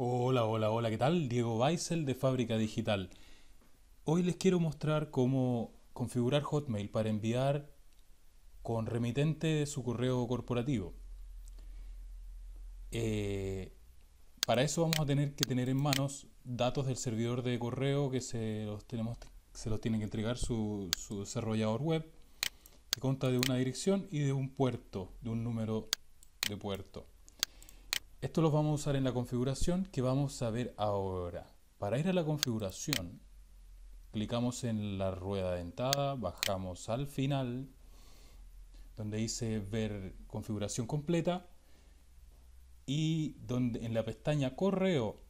Hola, hola, hola, ¿qué tal? Diego Weissel de Fábrica Digital. Hoy les quiero mostrar cómo configurar Hotmail para enviar con remitente su correo corporativo. Eh, para eso vamos a tener que tener en manos datos del servidor de correo que se los, tenemos, tiene que entregar su, su desarrollador web, que consta de una dirección y de un puerto, de un número de puerto. Esto lo vamos a usar en la configuración que vamos a ver ahora. Para ir a la configuración, clicamos en la rueda dentada, bajamos al final, donde dice ver configuración completa, y donde, en la pestaña correo,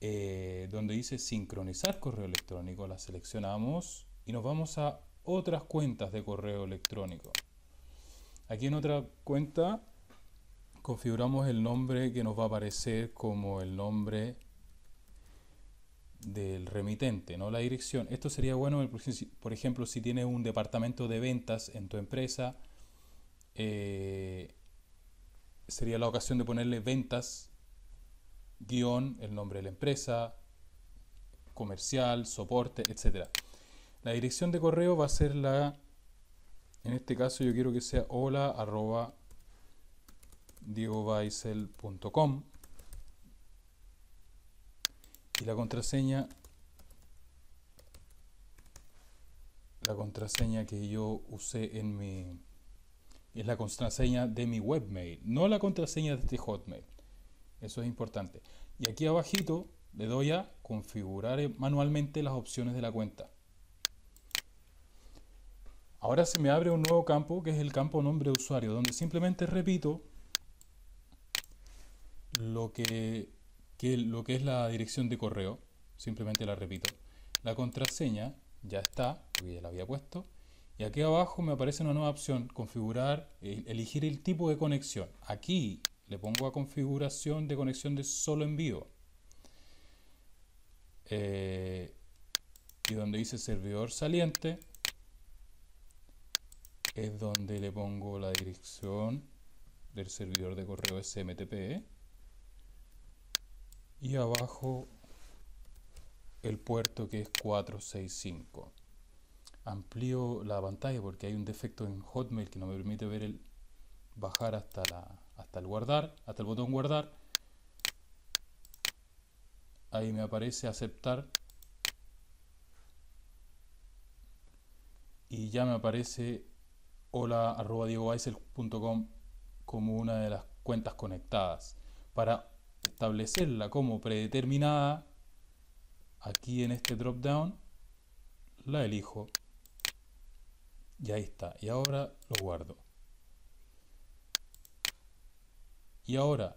eh, donde dice sincronizar correo electrónico, la seleccionamos y nos vamos a otras cuentas de correo electrónico. Aquí en otra cuenta configuramos el nombre que nos va a aparecer como el nombre del remitente, no la dirección. Esto sería bueno, por ejemplo, si tienes un departamento de ventas en tu empresa, eh, sería la ocasión de ponerle ventas, guión, el nombre de la empresa, comercial, soporte, etc. La dirección de correo va a ser la, en este caso yo quiero que sea hola arroba diegobaisel.com y la contraseña la contraseña que yo usé en mi es la contraseña de mi webmail, no la contraseña de este hotmail. Eso es importante. Y aquí abajito le doy a configurar eh, manualmente las opciones de la cuenta. Ahora se me abre un nuevo campo que es el campo nombre de usuario, donde simplemente repito lo que, lo que es la dirección de correo, simplemente la repito. La contraseña ya está, ya la había puesto. Y aquí abajo me aparece una nueva opción, configurar, eh, elegir el tipo de conexión. Aquí le pongo a configuración de conexión de solo envío. Eh, y donde dice servidor saliente, es donde le pongo la dirección del servidor de correo SMTP. E y abajo el puerto que es 465. Amplío la pantalla porque hay un defecto en Hotmail que no me permite ver el bajar hasta la hasta el guardar, hasta el botón guardar. Ahí me aparece aceptar. Y ya me aparece hola arroba como una de las cuentas conectadas. Para establecerla como predeterminada, aquí en este drop down, la elijo. Y ahí está. Y ahora lo guardo. Y ahora,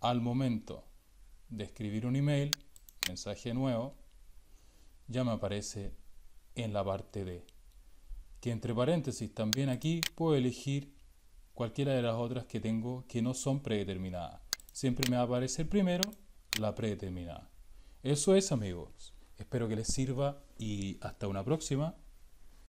al momento de escribir un email, mensaje nuevo, ya me aparece en la parte D. Que entre paréntesis también aquí puedo elegir cualquiera de las otras que tengo que no son predeterminadas siempre me va a aparecer primero la predeterminada. Eso es amigos, espero que les sirva y hasta una próxima.